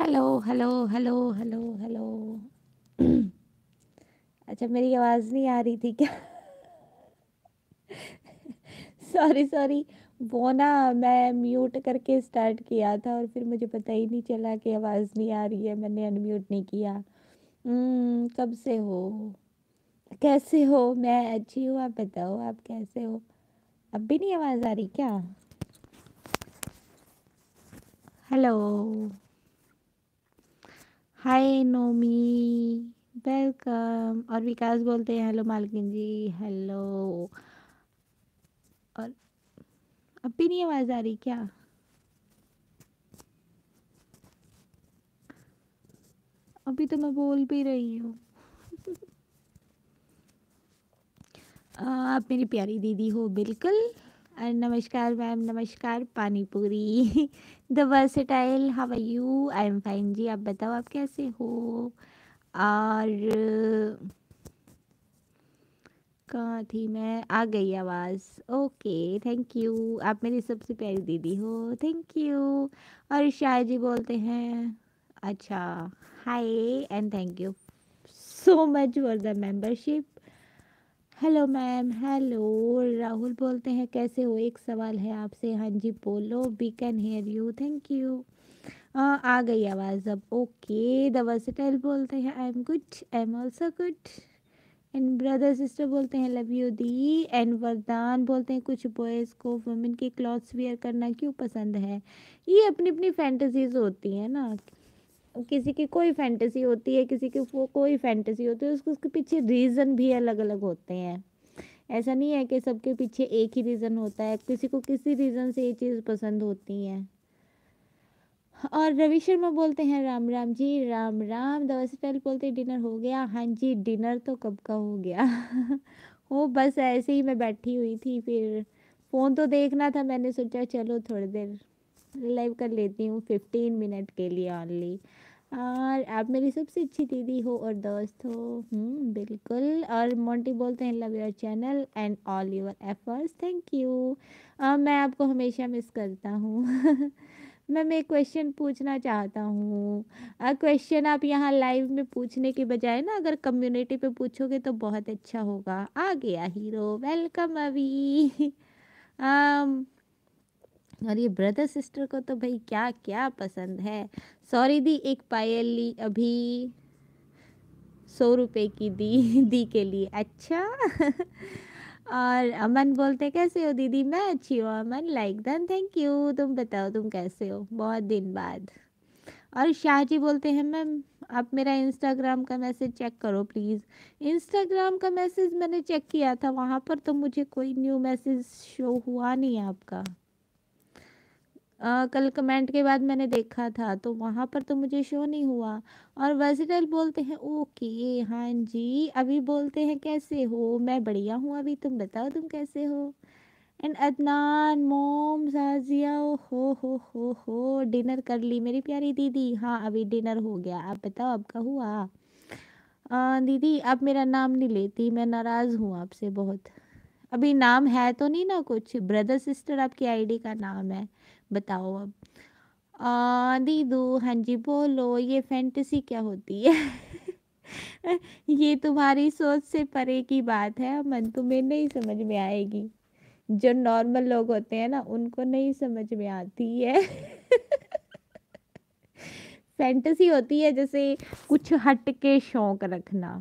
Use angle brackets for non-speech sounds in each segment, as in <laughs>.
Hello hello hello hello hello अच्छा मेरी आवाज़ नहीं आ रही थी क्या सॉरी <laughs> सॉरी वो ना मैं म्यूट करके स्टार्ट किया था और फिर मुझे पता ही नहीं चला कि आवाज़ नहीं आ रही है मैंने अनम्यूट नहीं किया हम्म, कब से हो कैसे हो मैं अच्छी हूँ आप बताओ आप कैसे हो अब भी नहीं आवाज़ आ रही क्या हेलो हाय नोमी वेलकम और विकास बोलते हैं हेलो मालकिन जी हेलो और अब भी नहीं आवाज़ आ रही क्या अभी तो मैं बोल भी रही हूँ <laughs> आप मेरी प्यारी दीदी हो बिल्कुल नमस्कार मैम नमस्कार Pani Puri <laughs> the versatile how are you I am fine जी आप बताओ आप कैसे हो और कहाँ थी मैं आ गई आवाज़ ओके थैंक यू आप मेरी सबसे प्यारी दीदी हो थैंक यू और शाह जी बोलते हैं अच्छा hi and thank you so much for the membership hello ma'am hello Rahul बोलते हैं कैसे हो एक सवाल है आपसे हाँ जी बोलो we can hear you thank you आ गई आवाज़ अब ओके द बोलते हैं I am good I am also good and brother sister बोलते हैं लव यू दी एंड वरदान बोलते हैं कुछ बॉयज़ को वुमेन के क्लॉथ्स वेयर करना क्यों पसंद है ये अपनी अपनी फैंटसीज होती हैं ना किसी की कोई फैंटेसी होती है किसी की वो कोई फैंटेसी होती है उसके उसके पीछे रीज़न भी अलग अलग होते हैं ऐसा नहीं है कि सबके पीछे एक ही रीज़न होता है किसी को किसी रीज़न से ये चीज़ पसंद होती है और रवि शर्मा बोलते हैं राम राम जी राम राम दवा पहले बोलते हैं डिनर हो गया हाँ जी डिनर तो कब का हो गया हो <laughs> बस ऐसे ही मैं बैठी हुई थी फिर फ़ोन तो देखना था मैंने सोचा चलो थोड़ी देर लाइव कर लेती हूँ फिफ्टीन मिनट के लिए ऑनली और आप मेरी सबसे अच्छी दीदी हो और दोस्त हो हम्म, बिल्कुल और मोंटी बोलते हैं love your channel and all your efforts thank you मैं आपको हमेशा मिस करता हूँ <laughs> मैम एक क्वेश्चन पूछना चाहता हूँ क्वेश्चन आप यहाँ लाइव में पूछने के बजाय ना अगर कम्युनिटी पे पूछोगे तो बहुत अच्छा होगा आ गया हीरो वेलकम अभी <laughs> और ये ब्रदर सिस्टर को तो भाई क्या क्या पसंद है सॉरी दी एक पायल ली अभी सौ रुपये की दी <laughs> दी के लिए अच्छा <laughs> और अमन बोलते कैसे हो दीदी मैं अच्छी हूँ Aman like then thank you तुम बताओ तुम कैसे हो बहुत दिन बाद और शाहजी बोलते हैं मैम आप मेरा इंस्टाग्राम का मैसेज चेक करो प्लीज़ इंस्टाग्राम का मैसेज मैंने चेक किया था वहाँ पर तो मुझे कोई न्यू मैसेज शो हुआ नहीं आपका आ, कल कमेंट के बाद मैंने देखा था तो वहाँ पर तो मुझे शो नहीं हुआ और वेजिटल बोलते हैं ओके हाँ जी अभी बोलते हैं कैसे हो मैं बढ़िया हूँ अभी तुम बताओ तुम कैसे हो एंड अदनान मोम साजिया ओ हो हो हो हो डिनर कर ली मेरी प्यारी दीदी हाँ अभी डिनर हो गया आप बताओ आपका हुआ आ, दीदी आप मेरा नाम नहीं लेती मैं नाराज़ हूँ आपसे बहुत अभी नाम है तो नहीं ना कुछ ब्रदर सिस्टर आपकी आईडी का नाम है बताओ अब आ, दीदू हाँ जी बोलो ये फैंटेसी क्या होती है <laughs> ये तुम्हारी सोच से परे की बात है मन तुम्हें नहीं समझ में आएगी जो नॉर्मल लोग होते हैं ना उनको नहीं समझ में आती है फैंटेसी <laughs> होती है जैसे कुछ हट के शौक रखना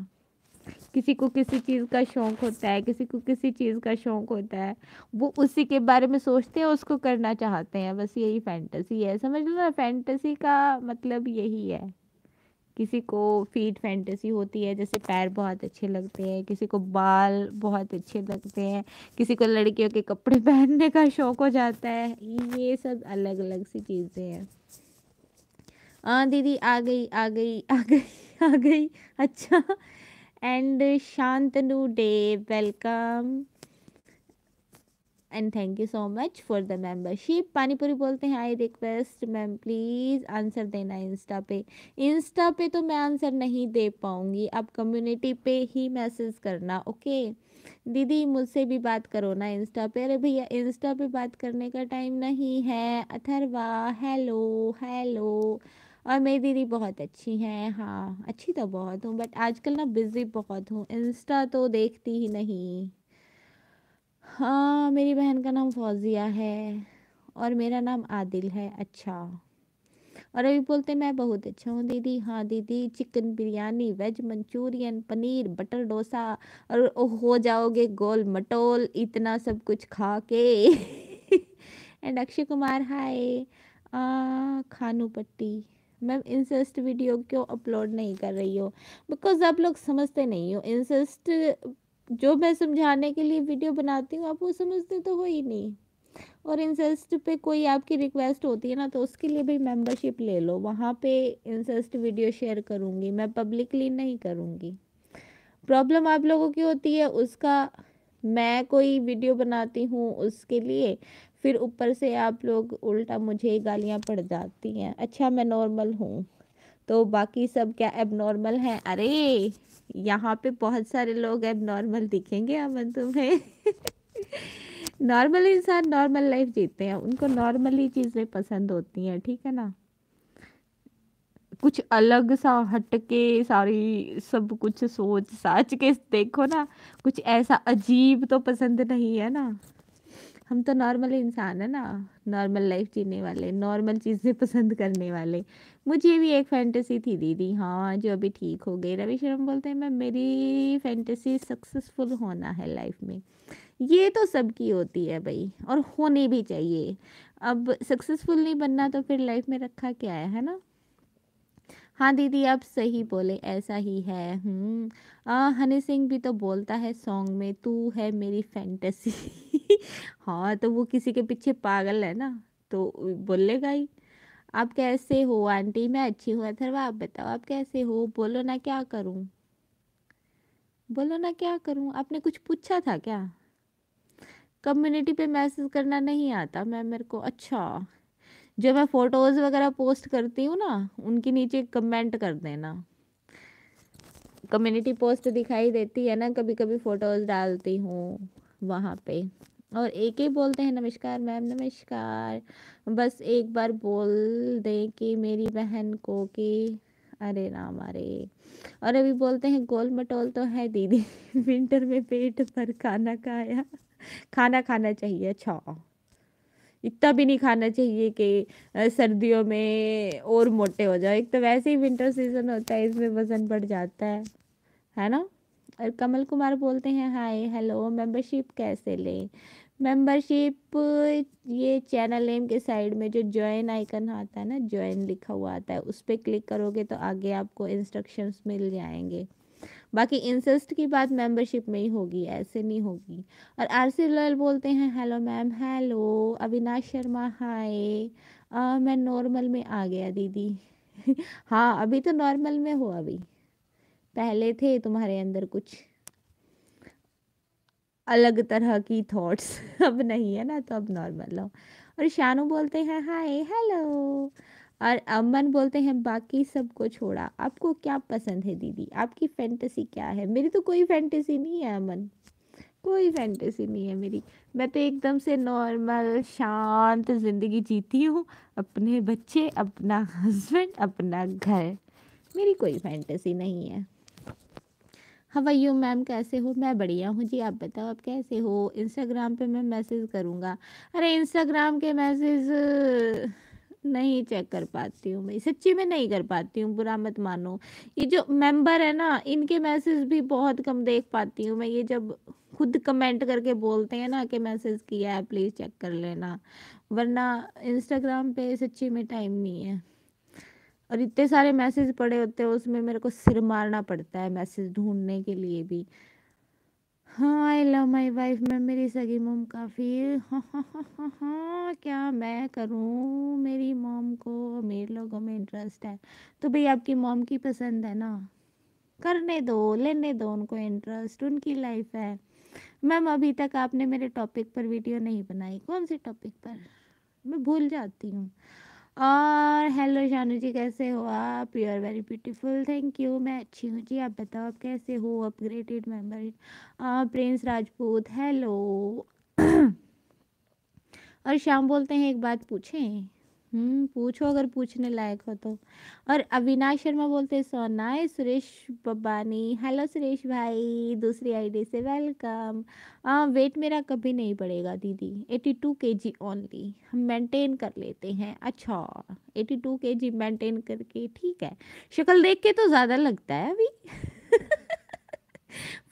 किसी को किसी चीज़ का शौक़ होता है किसी को किसी चीज़ का शौक़ होता है वो उसी के बारे में सोचते हैं उसको करना चाहते हैं बस यही फैंटसी है समझ लो ना फैंटसी का मतलब यही है किसी को फीट फैंटेसी होती है जैसे पैर बहुत अच्छे लगते हैं किसी को बाल बहुत अच्छे लगते हैं किसी को लड़कियों के कपड़े <laughs> पहनने का शौक़ हो जाता है ये सब अलग अलग सी चीज़ें हैं हाँ दीदी आ गई आ गई आ गई आ गई अच्छा and Shantanu Dey welcome and thank you so much for the membership Panipuri बोलते हैं I request ma'am please answer देना इंस्टा पे इंस्टा पे तो मैं आंसर नहीं दे पाऊँगी आप कम्युनिटी पे ही मैसेज करना ओके दीदी मुझसे भी बात करो ना इंस्टा पे अरे भैया इंस्टा पे बात करने का टाइम नहीं है अथरवा हेलो हेलो और मेरी दीदी बहुत अच्छी हैं हाँ अच्छी तो बहुत हूँ बट आजकल ना बिज़ी बहुत हूँ इंस्टा तो देखती ही नहीं हाँ मेरी बहन का नाम फौजिया है और मेरा नाम आदिल है अच्छा और अभी बोलते मैं बहुत अच्छा हूँ दीदी हाँ दीदी chicken biryani veg Manchurian paneer butter dosa और हो जाओगे गोल मटोल इतना सब कुछ खा के एंड <laughs> अक्षय कुमार हाय खानू पट्टी मैम इंसेस्ट वीडियो क्यों अपलोड नहीं कर रही हो बिकॉज आप लोग समझते नहीं हो इंसेस्ट जो मैं समझाने के लिए वीडियो बनाती हूँ आप वो समझते तो हो ही नहीं और इंसेस्ट पे कोई आपकी रिक्वेस्ट होती है ना तो उसके लिए भी मेंबरशिप ले लो वहाँ पे इंसेस्ट वीडियो शेयर करूँगी मैं पब्लिकली नहीं करूँगी प्रॉब्लम आप लोगों की होती है उसका मैं कोई वीडियो बनाती हूँ उसके लिए फिर ऊपर से आप लोग उल्टा मुझे गालियाँ पड़ जाती हैं अच्छा मैं नॉर्मल हूँ तो बाकी सब क्या एब नॉर्मल हैं अरे यहाँ पे बहुत सारे लोग एब नॉर्मल दिखेंगे अमन तुम्हें नॉर्मल <laughs> इंसान नॉर्मल लाइफ जीते हैं उनको नॉर्मली चीज़ें पसंद होती हैं ठीक है ना कुछ अलग सा हटके सारी सब कुछ सोच साच के देखो ना कुछ ऐसा अजीब तो पसंद नहीं है ना हम तो नॉर्मल इंसान है ना नॉर्मल लाइफ जीने वाले नॉर्मल चीज़ें पसंद करने वाले मुझे भी एक फैंटेसी थी दीदी हाँ जो अभी ठीक हो गई रवि शर्मा बोलते हैं मैं मेरी फैंटेसी सक्सेसफुल होना है लाइफ में ये तो सबकी होती है भाई और होनी भी चाहिए अब सक्सेसफुल नहीं बनना तो फिर लाइफ में रखा क्या है है ना हाँ दीदी आप सही बोले ऐसा ही है हम्म आ, हनी सिंह भी तो बोलता है सॉन्ग में तू है मेरी फैंटेसी <laughs> हाँ तो वो किसी के पीछे पागल है ना तो बोलेगा ही आप कैसे हो आंटी मैं अच्छी हूँ अथरवा आप बताओ आप कैसे हो बोलो ना क्या करूँ बोलो ना क्या करूँ आपने कुछ पूछा था क्या कम्युनिटी पे मैसेज करना नहीं आता मैं मेरे को अच्छा जो मैं फ़ोटोज़ वगैरह पोस्ट करती हूँ ना उनके नीचे कमेंट कर देना कम्युनिटी पोस्ट दिखाई देती है ना कभी कभी फ़ोटोज़ डालती हूँ वहाँ पे और एक ही बोलते हैं नमस्कार मैम नमस्कार बस एक बार बोल दें कि मेरी बहन को कि अरे राम अरे और अभी बोलते हैं गोल मटोल तो है दीदी विंटर <laughs> में पेट पर खाना खाया खाना खाना चाहिए अच्छा इतना भी नहीं खाना चाहिए कि सर्दियों में और मोटे हो जाओ एक तो वैसे ही विंटर सीजन होता है इसमें वज़न बढ़ जाता है है ना और कमल कुमार बोलते हैं हाय हेलो मेंबरशिप कैसे लें मेंबरशिप ये चैनल नेम के साइड में जो ज्वाइन आइकन आता है ना ज्वाइन लिखा हुआ आता है उस पर क्लिक करोगे तो आगे आपको इंस्ट्रक्शंस मिल जाएंगे बाकी इंसेस्ट की बात मेंबरशिप में ही होगी ऐसे नहीं होगी और आर सी लोयल बोलते हैं hello ma'am hello Avinash Sharma hi मैं नॉर्मल में आ गया दीदी <laughs> हाँ अभी तो नॉर्मल में हो अभी पहले थे तुम्हारे अंदर कुछ अलग तरह की थॉट्स <laughs> अब नहीं है ना तो अब नॉर्मल हो और शानू बोलते हैं हाय हेलो और अमन बोलते हैं बाकी सब को छोड़ा आपको क्या पसंद है दीदी आपकी फैंटेसी क्या है मेरी तो कोई फैंटेसी नहीं है अमन कोई फैंटेसी नहीं है मेरी मैं तो एकदम से नॉर्मल शांत ज़िंदगी जीती हूँ अपने बच्चे अपना हस्बैंड अपना घर मेरी कोई फैंटेसी नहीं है हवाई यू मैम कैसे हो मैं बढ़िया हूँ जी आप बताओ आप कैसे हो इंस्टाग्राम पे मैं मैसेज करूँगा अरे इंस्टाग्राम के मैसेज नहीं चेक कर पाती हूँ भाई सच्ची में नहीं कर पाती हूँ बुरा मत मानो ये जो मेंबर है ना इनके मैसेज भी बहुत कम देख पाती हूँ मैं ये जब खुद कमेंट करके बोलते हैं ना कि मैसेज किया है प्लीज़ चेक कर लेना वरना इंस्टाग्राम पे सच्ची में टाइम नहीं है और इतने सारे मैसेज पड़े होते हैं उसमें मेरे को सिर मारना पड़ता है मैसेज ढूंढने के लिए भी हाँ आई लव माई वाइफ में मेरी सगी मोम काफ़ी हाँ हाँ हाँ हाँ हाँ क्या मैं करूँ मेरी मोम को अमीर लोगों में इंटरेस्ट है तो भाई आपकी मोम की पसंद है ना करने दो लेने दो उनको इंटरेस्ट उनकी लाइफ है मैम अभी तक आपने मेरे टॉपिक पर वीडियो नहीं बनाई कौन से टॉपिक पर मैं भूल जाती हूँ और हेलो शानू जी कैसे हो आप you are very beautiful thank you मैं अच्छी हूँ जी आप बताओ आप कैसे हो upgraded member Prince Rajput hello और श्याम बोलते हैं एक बात पूछें हम्म पूछो अगर पूछने लायक हो तो और अविनाश शर्मा बोलते हैं सो सुरेश बब्बानी हेलो सुरेश भाई दूसरी आईडी से वेलकम वेट मेरा कभी नहीं बढ़ेगा दीदी के जी ओनली हम मेंटेन कर लेते हैं अच्छा एटी टू के जी मेंटेन करके ठीक है शक्ल देख के तो ज़्यादा लगता है अभी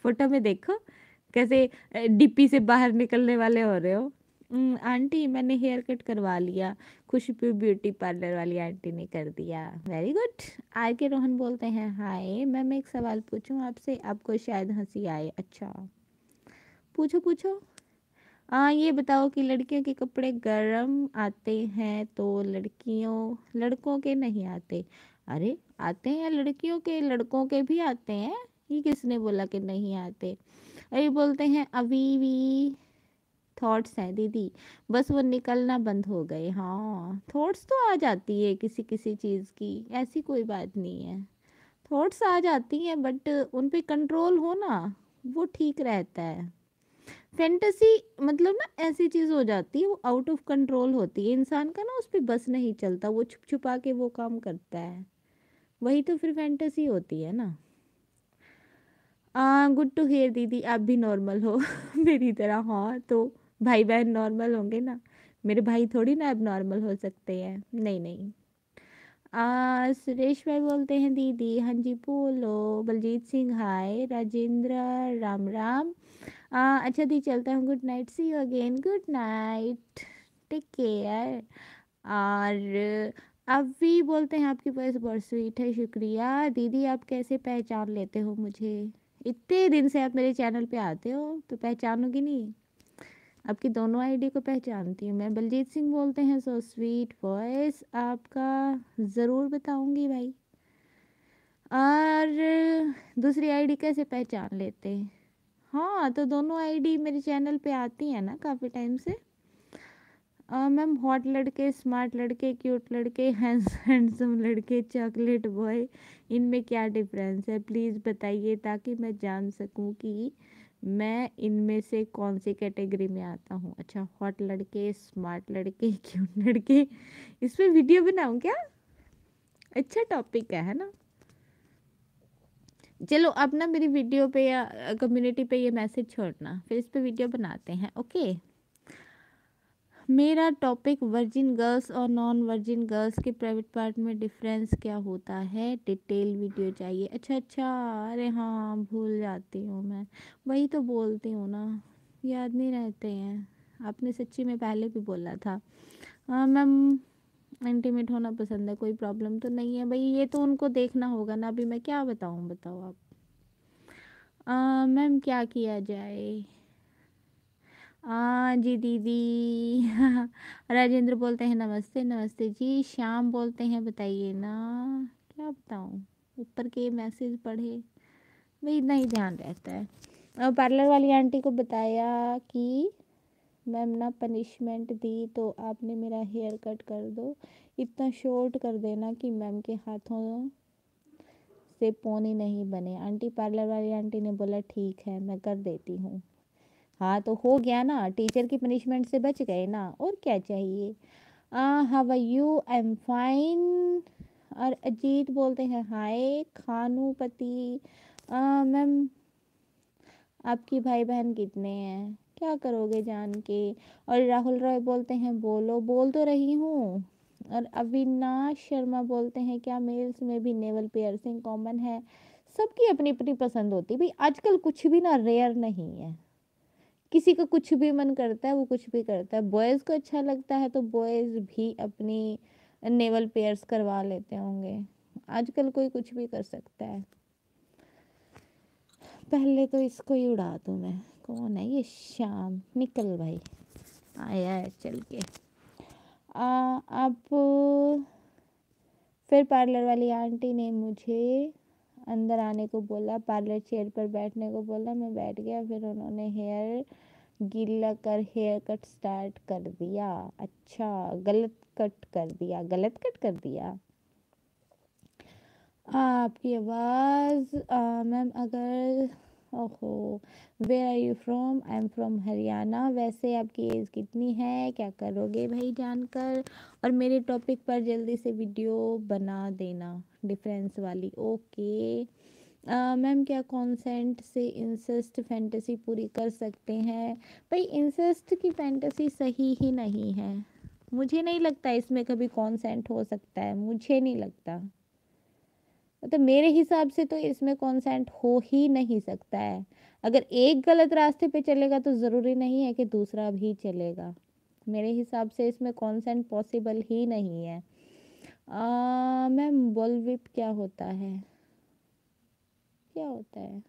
फोटो <laughs> में देखो कैसे डीपी से बाहर निकलने वाले हो रहे हो हम्म, आंटी मैंने हेयर कट करवा लिया खुशबू ब्यूटी पार्लर वाली आंटी ने कर दिया वेरी गुड आर के रोहन बोलते हैं हाय मैम एक सवाल पूछूं आपसे आपको शायद हंसी आए अच्छा पूछो पूछो आ, ये बताओ कि लड़कियों के कपड़े गर्म आते हैं तो लड़कियों लड़कों के नहीं आते अरे आते हैं लड़कियों के लड़कों के भी आते हैं ये किसने बोला कि नहीं आते अरे बोलते हैं अभी भी थॉट्स हैं दीदी बस वो निकलना बंद हो गए हाँ थॉट्स तो आ जाती है किसी किसी चीज़ की ऐसी कोई बात नहीं है थॉट्स आ जाती हैं बट उन पर कंट्रोल हो ना वो ठीक रहता है फैंटेसी मतलब ना ऐसी चीज़ हो जाती है वो आउट ऑफ कंट्रोल होती है इंसान का ना उस पर बस नहीं चलता वो छुप छुपा के वो काम करता है वही तो फिर फैंटेसी होती है ना गुड टू हेयर दीदी आप भी नॉर्मल हो <laughs> मेरी तरह हाँ तो भाई बहन नॉर्मल होंगे ना मेरे भाई थोड़ी ना अब नॉर्मल हो सकते हैं नहीं नहीं आ, सुरेश भाई बोलते हैं दीदी हाँ जी बोलो बलजीत सिंह हाय राजेंद्र राम राम आ, अच्छा दी चलता हूँ good night see you again good night take care और अब भी बोलते हैं आपकी वॉइस बहुत स्वीट है शुक्रिया दीदी आप कैसे पहचान लेते हो मुझे इतने दिन से आप मेरे चैनल पे आते हो तो पहचानोगी नहीं आपकी दोनों आईडी को पहचानती हूँ मैं बलजीत सिंह बोलते हैं सो स्वीट वॉइस आपका ज़रूर बताऊँगी भाई और दूसरी आईडी कैसे पहचान लेते हैं हाँ तो दोनों आईडी मेरे चैनल पे आती हैं ना काफ़ी टाइम से मैम हॉट लड़के स्मार्ट लड़के क्यूट लड़के हैंडसम लड़के चॉकलेट बॉय इनमें क्या डिफरेंस है प्लीज़ बताइए ताकि मैं जान सकूँ कि मैं इनमें से कौन सी कैटेगरी में आता हूँ अच्छा हॉट लड़के स्मार्ट लड़के क्यों लड़के इस पर वीडियो बनाऊँ क्या अच्छा टॉपिक है है ना चलो अब ना मेरी वीडियो पे या कम्युनिटी पे ये मैसेज छोड़ना फिर इस पे वीडियो बनाते हैं ओके मेरा टॉपिक वर्जिन गर्ल्स और नॉन वर्जिन गर्ल्स के प्राइवेट पार्ट में डिफरेंस क्या होता है डिटेल वीडियो चाहिए अच्छा अच्छा अरे हाँ भूल जाती हूँ मैं वही तो बोलती हूँ ना याद नहीं रहते हैं आपने सच्ची में पहले भी बोला था हाँ, मैम इंटीमेट होना पसंद है कोई प्रॉब्लम तो नहीं है भाई ये तो उनको देखना होगा ना अभी मैं क्या बताऊँ बताओ आप मैम क्या किया जाए हाँ जी दीदी <laughs> राजेंद्र बोलते हैं नमस्ते नमस्ते जी श्याम बोलते हैं बताइए ना क्या बताऊँ ऊपर के मैसेज पढ़े भाई इतना ही ध्यान रहता है और पार्लर वाली आंटी को बताया कि मैम ना पनिशमेंट दी तो आपने मेरा हेयर कट कर दो इतना शॉर्ट कर देना कि मैम के हाथों से पोनी नहीं बने आंटी पार्लर वाली आंटी ने बोला ठीक है मैं कर देती हूँ हाँ तो हो गया ना टीचर की पनिशमेंट से बच गए ना और क्या चाहिए हव यू आई एम फाइन और अजीत बोलते हैं हाय पति मैम आपकी भाई बहन कितने हैं क्या करोगे जान के और राहुल रॉय बोलते हैं बोलो बोल तो रही हूँ और अविनाश शर्मा बोलते हैं क्या मेल्स में भी नेवल पियर्सिंग कॉमन है सबकी अपनी अपनी पसंद होती भाई आजकल कुछ भी ना रेयर नहीं है किसी का कुछ भी मन करता है वो कुछ भी करता है बॉयज़ को अच्छा लगता है तो बॉयज़ भी अपनी नेवल पेयर्स करवा लेते होंगे आजकल कोई कुछ भी कर सकता है पहले तो इसको ही उड़ा दूँ मैं कौन है ये शाम निकल भाई आया है चल के आ, आप फिर पार्लर वाली आंटी ने मुझे अंदर आने को बोला पार्लर चेयर पर बैठने को बोला मैं बैठ गया फिर उन्होंने हेयर गीला कर हेयर कट स्टार्ट कर दिया अच्छा गलत कट कर दिया गलत कट कर दिया आपकी आवाज़ मैम अगर ओहो where are you from I am from Haryana वैसे आपकी एज कितनी है क्या करोगे भाई जानकर और मेरे टॉपिक पर जल्दी से वीडियो बना देना डिफरेंस वाली ओके okay. मैम क्या कॉन्सेंट से इंसेस्ट फैंटेसी पूरी कर सकते हैं भाई इंसेस्ट की फैंटेसी सही ही नहीं है मुझे नहीं लगता इसमें कभी कॉन्सेंट हो सकता है मुझे नहीं लगता मतलब तो मेरे हिसाब से तो इसमें कॉन्सेंट हो ही नहीं सकता है अगर एक गलत रास्ते पे चलेगा तो ज़रूरी नहीं है कि दूसरा भी चलेगा मेरे हिसाब से इसमें कॉन्सेंट पॉसिबल ही नहीं है मैम बॉलविप क्या होता है क्या होता है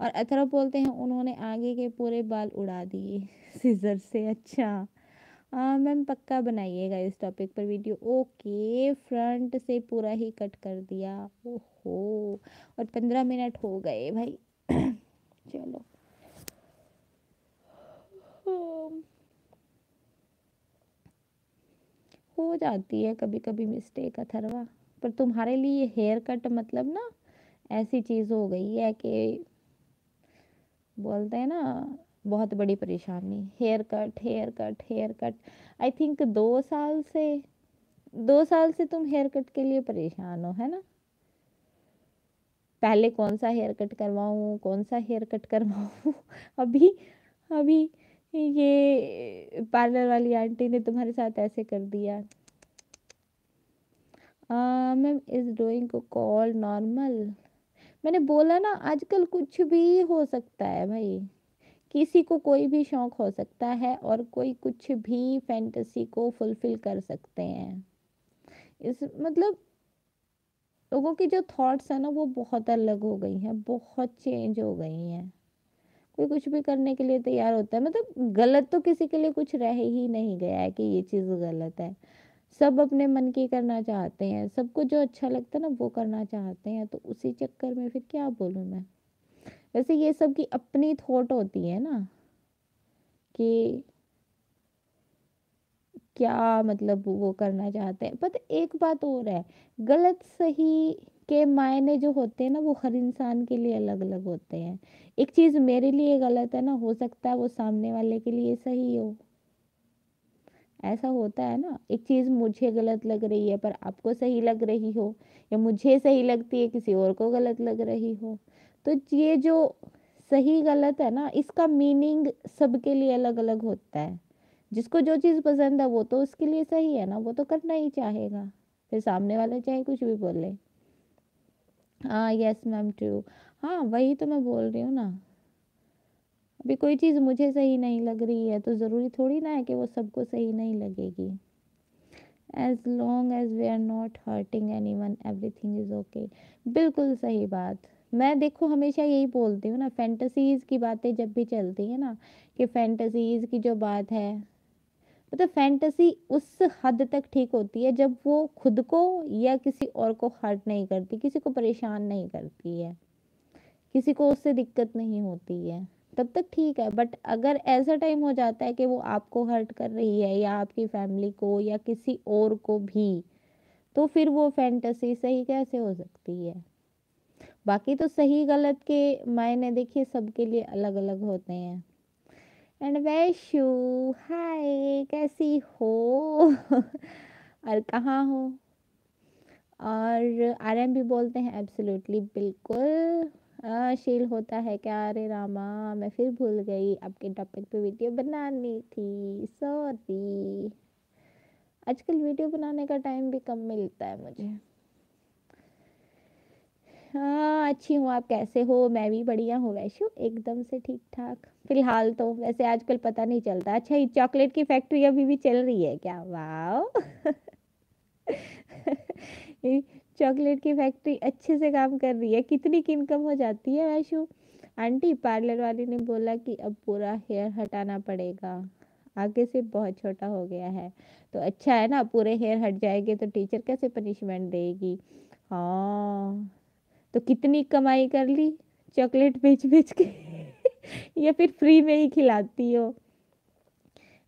और अथरप बोलते हैं उन्होंने आगे के पूरे बाल उड़ा दिए सीजर <laughs> से अच्छा हाँ मैम पक्का बनाइएगा इस टॉपिक पर वीडियो ओके फ्रंट से पूरा ही कट कर दिया ओहो और पंद्रह मिनट हो गए भाई <clears throat> चलो हो जाती है कभी कभी मिस्टेक अथरवा पर तुम्हारे लिए हेयर कट मतलब ना ऐसी चीज़ हो गई है कि बोलते हैं ना बहुत बड़ी परेशानी hair cut hair cut hair cut I think दो साल से दो साल से तुम हेयर कट के लिए परेशान हो है ना पहले कौन सा हेयर कट करवाऊँ कौन सा हेयर कट करवाऊँ अभी अभी ये पार्लर वाली आंटी ने तुम्हारे साथ ऐसे कर दिया ma'am is doing call normal मैंने बोला ना आजकल कुछ भी हो सकता है भाई किसी को कोई भी शौक हो सकता है और कोई कुछ भी फैंटेसी को फुलफिल कर सकते हैं इस मतलब लोगों की जो थॉट्स हैं ना वो बहुत अलग हो गई हैं बहुत चेंज हो गई हैं कोई कुछ भी करने के लिए तैयार होता है मतलब गलत तो किसी के लिए कुछ रह ही नहीं गया है कि ये चीज़ गलत है सब अपने मन की करना चाहते हैं सबको जो अच्छा लगता है ना वो करना चाहते हैं तो उसी चक्कर में फिर क्या बोलूँ मैं वैसे ये सब की अपनी थॉट होती है ना कि क्या मतलब वो करना चाहते हैं पर एक बात और है गलत सही के मायने जो होते हैं ना वो हर इंसान के लिए अलग अलग होते हैं एक चीज़ मेरे लिए गलत है ना हो सकता है वो सामने वाले के लिए सही हो ऐसा होता है ना एक चीज़ मुझे गलत लग रही है पर आपको सही लग रही हो या मुझे सही लगती है किसी और को गलत लग रही हो तो ये जो सही गलत है ना इसका मीनिंग सबके लिए अलग अलग होता है जिसको जो चीज़ पसंद है वो तो उसके लिए सही है ना वो तो करना ही चाहेगा फिर सामने वाला चाहे कुछ भी बोले हाँ यस मैम ट्रू हाँ वही तो मैं बोल रही हूँ ना अभी कोई चीज़ मुझे सही नहीं लग रही है तो ज़रूरी थोड़ी ना है कि वो सबको सही नहीं लगेगी as long as we are not hurting anyone everything is okay बिल्कुल सही बात मैं देखो हमेशा यही बोलती हूँ ना फैंटसीज़ की बातें जब भी चलती है ना कि फैंटसीज़ की जो बात है मतलब तो उस हद तक ठीक होती है जब वो खुद को या किसी और को हर्ट नहीं करती किसी को परेशान नहीं करती है किसी को उससे दिक्कत नहीं होती है तब तक ठीक है बट अगर ऐसा टाइम हो जाता है कि वो आपको हर्ट कर रही है या आपकी फैमिली को या किसी और को भी तो फिर वो फैंटसी सही कैसे हो सकती है बाकी तो सही गलत के मायने देखिए सबके लिए अलग अलग होते हैं एंड वैशु हाय कैसी हो <laughs> और कहाँ हो और आर एम भी बोलते हैं एब्सोल्युटली बिल्कुल शील होता है क्या अरे रामा मैं फिर भूल गई आपके टॉपिक पे वीडियो बनानी थी सॉरी आजकल वीडियो बनाने का टाइम भी कम मिलता है मुझे हाँ अच्छी हूँ आप कैसे हो मैं भी बढ़िया हूँ वैश्यो एकदम से ठीक ठाक फिलहाल तो वैसे आजकल पता नहीं चलता अच्छा ये चॉकलेट की फैक्ट्री अभी भी चल रही है क्या वाह <laughs> चॉकलेट की फैक्ट्री अच्छे से काम कर रही है कितनी की इनकम हो जाती है वैशु आंटी पार्लर वाली ने बोला कि अब पूरा हेयर हटाना पड़ेगा आगे से बहुत छोटा हो गया है तो अच्छा है ना पूरे हेयर हट जाएंगे तो टीचर कैसे पनिशमेंट देगी हाँ तो कितनी कमाई कर ली चॉकलेट बेच बेच के <laughs> या फिर फ्री में ही खिलाती हो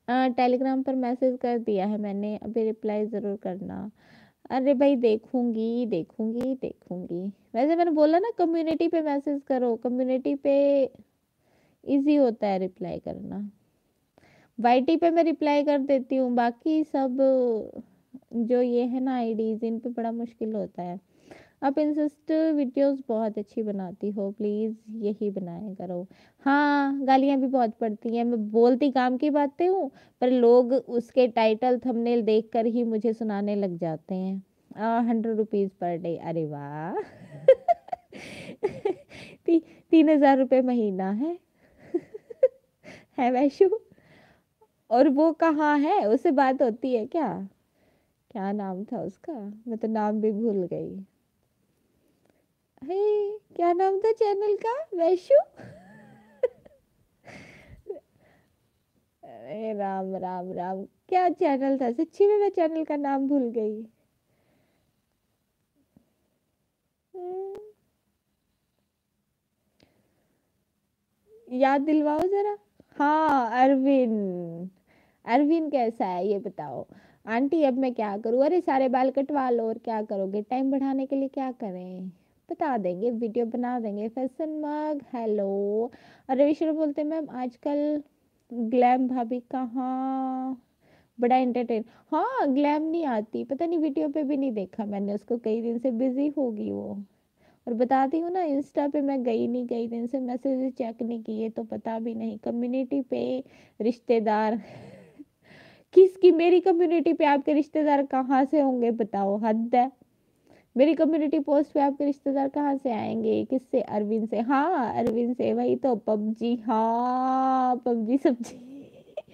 हाँ, टेलीग्राम पर मैसेज कर दिया है मैंने अभी रिप्लाई ज़रूर करना अरे भाई देखूंगी देखूंगी देखूंगी वैसे मैंने बोला ना कम्युनिटी पे मैसेज करो कम्युनिटी पे इजी होता है रिप्लाई करना वाई पे मैं रिप्लाई कर देती हूँ बाकी सब जो ये है ना आईडीज इन पे बड़ा मुश्किल होता है आप इंसिस्ट वीडियोस बहुत अच्छी बनाती हो प्लीज़ यही बनाया करो हाँ गालियाँ भी बहुत पड़ती हैं मैं बोलती काम की बातें हूँ पर लोग उसके टाइटल थंबनेल देखकर ही मुझे सुनाने लग जाते हैं हंड्रेड रुपीज़ पर डे अरे वाह <laughs> ती, तीन हज़ार रुपये महीना है <laughs> है वैशु और वो कहाँ है उससे बात होती है क्या क्या नाम था उसका मैं तो नाम भी भूल गई हे क्या नाम था चैनल का वैशु अरे राम राम राम क्या चैनल था सच्ची में मैं चैनल का नाम भूल गई हम्म। याद दिलवाओ जरा हाँ अरविंद अरविंद कैसा है ये बताओ आंटी अब मैं क्या करूँ अरे सारे बाल कटवा लो और क्या करोगे टाइम बढ़ाने के लिए क्या करें बता देंगे वीडियो बना देंगे फैशन मग हेलो रवि बोलते मैम आजकल ग्लैम भाभी कहाँ बड़ा एंटरटेन हाँ ग्लैम नहीं आती पता नहीं वीडियो पे भी नहीं देखा मैंने उसको कई दिन से बिजी होगी वो और बताती हूँ ना इंस्टा पे मैं गई नहीं गई दिन से मैसेज चेक नहीं किए तो पता भी नहीं कम्युनिटी पे रिश्तेदार <laughs> किसकी मेरी कम्युनिटी पे आपके रिश्तेदार कहाँ से होंगे बताओ हद है मेरी कम्युनिटी पोस्ट पे आपके रिश्तेदार कहाँ से आएंगे किससे अरविंद से हाँ अरविंद से वही तो पबजी हाँ पबजी सब्जी <laughs>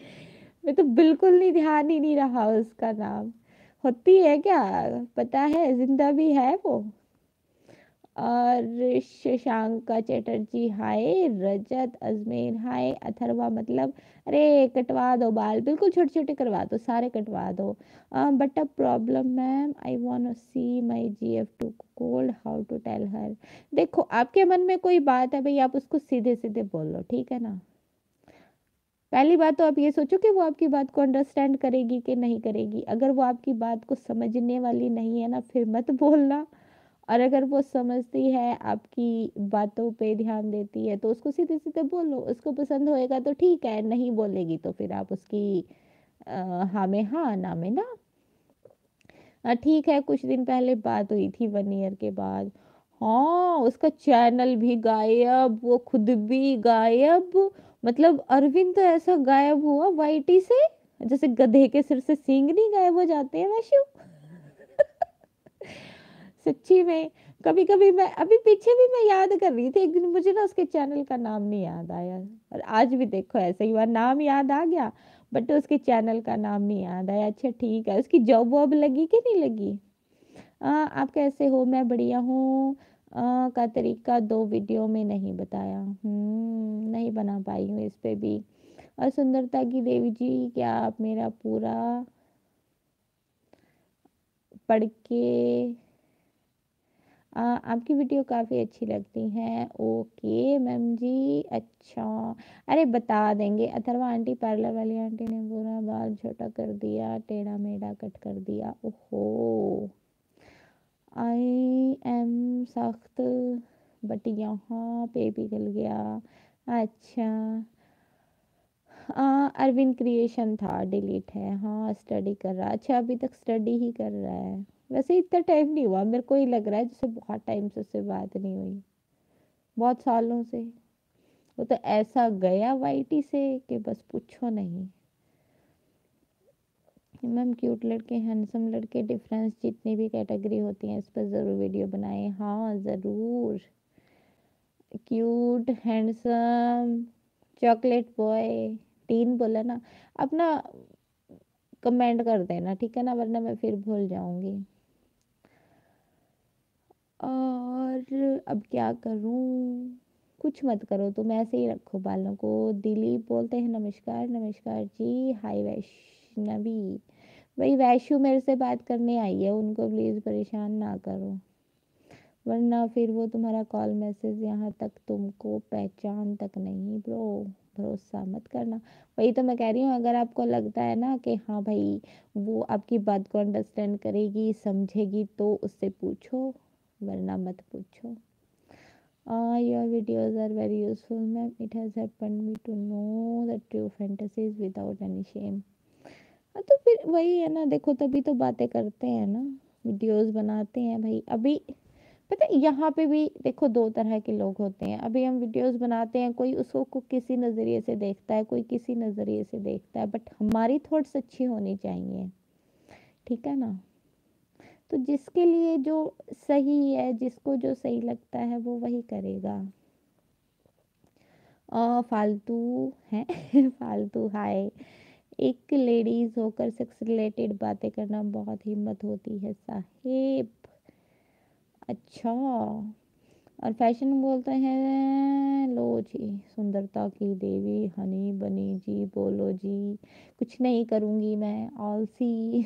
मैं तो बिल्कुल नहीं ध्यान ही नहीं रहा उसका नाम होती है क्या पता है जिंदा भी है वो और शशांका चटर्जी हाय रजत अजमेर हाय अथर्वा मतलब अरे कटवा दो बाल बिल्कुल छोटे छोटे करवा दो सारे कटवा दो but a problem ma'am I want see my G F to cold how to tell her देखो आपके मन में कोई बात है भाई आप उसको सीधे सीधे बोल लो ठीक है ना पहली बात तो आप ये सोचो कि वो आपकी बात को अंडरस्टैंड करेगी कि नहीं करेगी अगर वो आपकी बात को समझने वाली नहीं है ना फिर मत बोलना और अगर वो समझती है आपकी बातों पे ध्यान देती है तो उसको सीधे सीधे बोलो उसको पसंद होएगा तो ठीक है नहीं बोलेगी तो फिर आप उसकी हाँ में हाँ ना में ना ठीक है कुछ दिन पहले बात हुई थी वन ईयर के बाद हाँ उसका चैनल भी गायब वो खुद भी गायब मतलब अरविंद तो ऐसा गायब हुआ वाइटी से जैसे गधे के सिर से सींग नहीं गायब हो जाते हैं वैश्यू सच्ची में कभी कभी मैं अभी पीछे भी मैं याद कर रही थी एक दिन मुझे ना उसके चैनल का नाम नहीं याद आया और आज भी देखो ऐसे ही हुआ नाम याद आ गया बट उसके चैनल का नाम नहीं याद आया अच्छा ठीक है उसकी जॉब वॉब लगी कि नहीं लगी आ, आप कैसे हो मैं बढ़िया हूँ का तरीका दो वीडियो में नहीं बताया हम्म, नहीं बना पाई हूँ इस पर भी और सुंदरता की देवी जी क्या आप मेरा पूरा पढ़ के आ, आपकी वीडियो काफ़ी अच्छी लगती हैं ओके मैम जी अच्छा अरे बता देंगे अथरवा आंटी पार्लर वाली आंटी ने बुरा बाल छोटा कर दिया टेढ़ा मेढ़ा कट कर दिया ओहो आई एम सख्त बट यहाँ पे पिघल गया अच्छा अरविंद क्रिएशन था डिलीट है हाँ स्टडी कर रहा अच्छा अभी तक स्टडी ही कर रहा है वैसे इतना टाइम नहीं हुआ मेरे को ही लग रहा है जैसे बहुत टाइम से उससे बात नहीं हुई बहुत सालों से वो तो ऐसा गया वाइटी से कि बस पूछो नहीं मैम क्यूट लड़के हैंडसम लड़के डिफरेंस जितनी भी कैटेगरी होती है इस पर ज़रूर वीडियो बनाए हाँ ज़रूर क्यूट हैंडसम चॉकलेट बॉय तीन बोला ना अपना कमेंट कर देना ठीक है ना वरना मैं फिर भूल जाऊंगी और अब क्या करूँ कुछ मत करो तुम ऐसे ही रखो बालों को दिलीप बोलते हैं नमस्कार नमस्कार जी हाय वैष्णवी भाई वैश्यु मेरे से बात करने आई है उनको प्लीज़ परेशान ना करो वरना फिर वो तुम्हारा कॉल मैसेज यहाँ तक तुमको पहचान तक नहीं ब्रो भरोसा मत करना वही तो मैं कह रही हूँ अगर आपको लगता है ना कि हाँ भाई वो आपकी बात को अंडरस्टैंड करेगी समझेगी तो उससे पूछो वरना मत पूछो your videos are very useful ma'am it has has me to know that you true without any shame हाँ तो फिर वही है ना देखो तभी तो बातें करते हैं ना वीडियोज़ बनाते हैं भाई अभी पता है यहाँ पे भी देखो दो तरह के लोग होते हैं अभी हम वीडियोज़ बनाते हैं कोई उसको को किसी नज़रिए से देखता है कोई किसी नज़रिए से देखता है बट हमारी थॉट्स अच्छी होनी चाहिए ठीक है ना तो जिसके लिए जो सही है जिसको जो सही लगता है वो वही करेगा और फालतू है <laughs> फालतू हाय एक लेडीज़ होकर सेक्स रिलेटेड बातें करना बहुत हिम्मत होती है साहेब अच्छा और फैशन बोलते हैं लो जी सुंदरता की देवी हनी बनी जी बोलो जी कुछ नहीं करूँगी मैं ऑल सी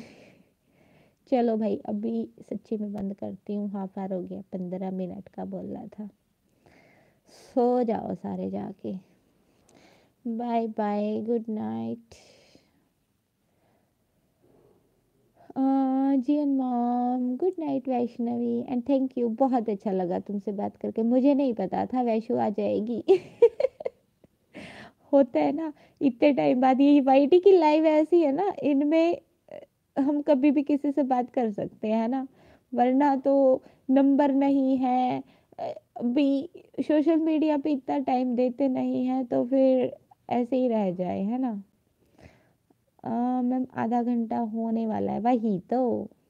चलो भाई अभी सच्ची में बंद करती हूँ हाफ आर हो गया पंद्रह मिनट का बोल रहा था सो जाओ सारे जाके बाय बाय गुड नाइट जी and mom good night Vaishnavi and thank you बहुत अच्छा लगा तुमसे बात करके मुझे नहीं पता था वैशु आ जाएगी <laughs> होता है ना इतने टाइम बाद ये वाई की लाइव ऐसी है ना इनमें हम कभी भी किसी से बात कर सकते हैं ना वरना तो नंबर नहीं है भी सोशल मीडिया पे इतना टाइम देते नहीं हैं तो फिर ऐसे ही रह जाए है ना मैम आधा घंटा होने वाला है वही तो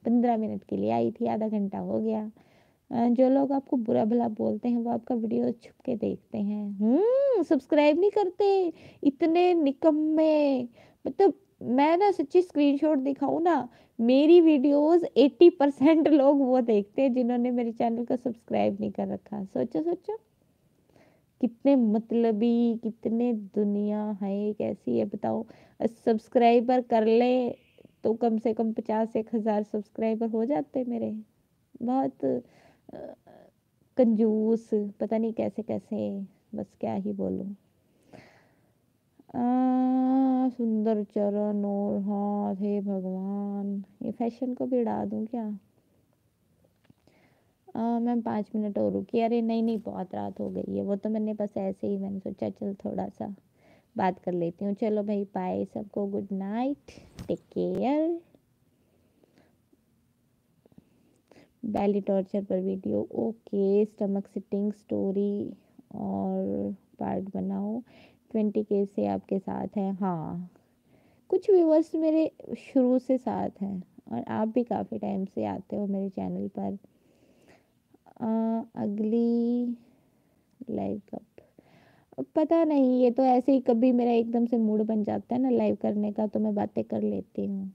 पंद्रह मिनट के लिए आई थी आधा घंटा हो गया जो लोग आपको बुरा भला बोलते हैं वो आपका वीडियो छुप के देखते हैं हम्म, सब्सक्राइब नहीं करते इतने निकम्मे मतलब तो मैं ना सच्ची स्क्रीनशॉट दिखाऊँ ना मेरी वीडियोस 80 परसेंट लोग वो देखते हैं जिन्होंने मेरे चैनल को सब्सक्राइब नहीं कर रखा सोचो सोचो कितने मतलबी कितने दुनिया है कैसी है बताओ सब्सक्राइबर कर ले तो कम से कम पचास एक हज़ार सब्सक्राइबर हो जाते मेरे बहुत कंजूस पता नहीं कैसे कैसे बस क्या ही बोलूँ सुंदर चरण और हाथ हे भगवान ये फैशन को भी उड़ा दूँ क्या मैं पाँच मिनट और रुकी अरे नहीं नहीं बहुत रात हो गई है वो तो मैंने बस ऐसे ही मैंने सोचा चल थोड़ा सा बात कर लेती हूँ चलो भाई बाय सबको good night take care belly torture पर video okay stomach sitting story और पार्ट बनाओ ट्वेंटी के से आपके साथ हैं हाँ कुछ व्यूवर्स मेरे शुरू से साथ हैं और आप भी काफ़ी टाइम से आते हो मेरे चैनल पर आ, अगली लाइव कब पता नहीं ये तो ऐसे ही कभी मेरा एकदम से मूड बन जाता है ना लाइव करने का तो मैं बातें कर लेती हूँ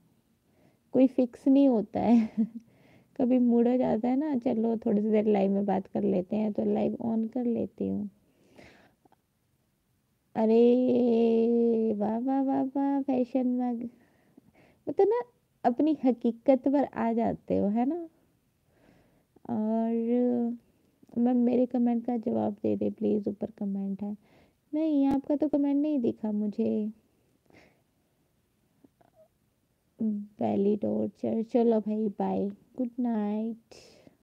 कोई फिक्स नहीं होता है <laughs> कभी मूड हो जाता है ना चलो थोड़ी सी देर लाइव में बात कर लेते हैं तो लाइव ऑन कर लेती हूँ अरे वाह वाह वाह वाह फैशन मग मतलब ना अपनी हकीकत पर आ जाते हो है ना और मैम मेरे कमेंट का जवाब दे दे प्लीज़ ऊपर कमेंट है नहीं आपका तो कमेंट नहीं दिखा मुझे वैली टॉर्चर चलो भाई बाय गुड नाइट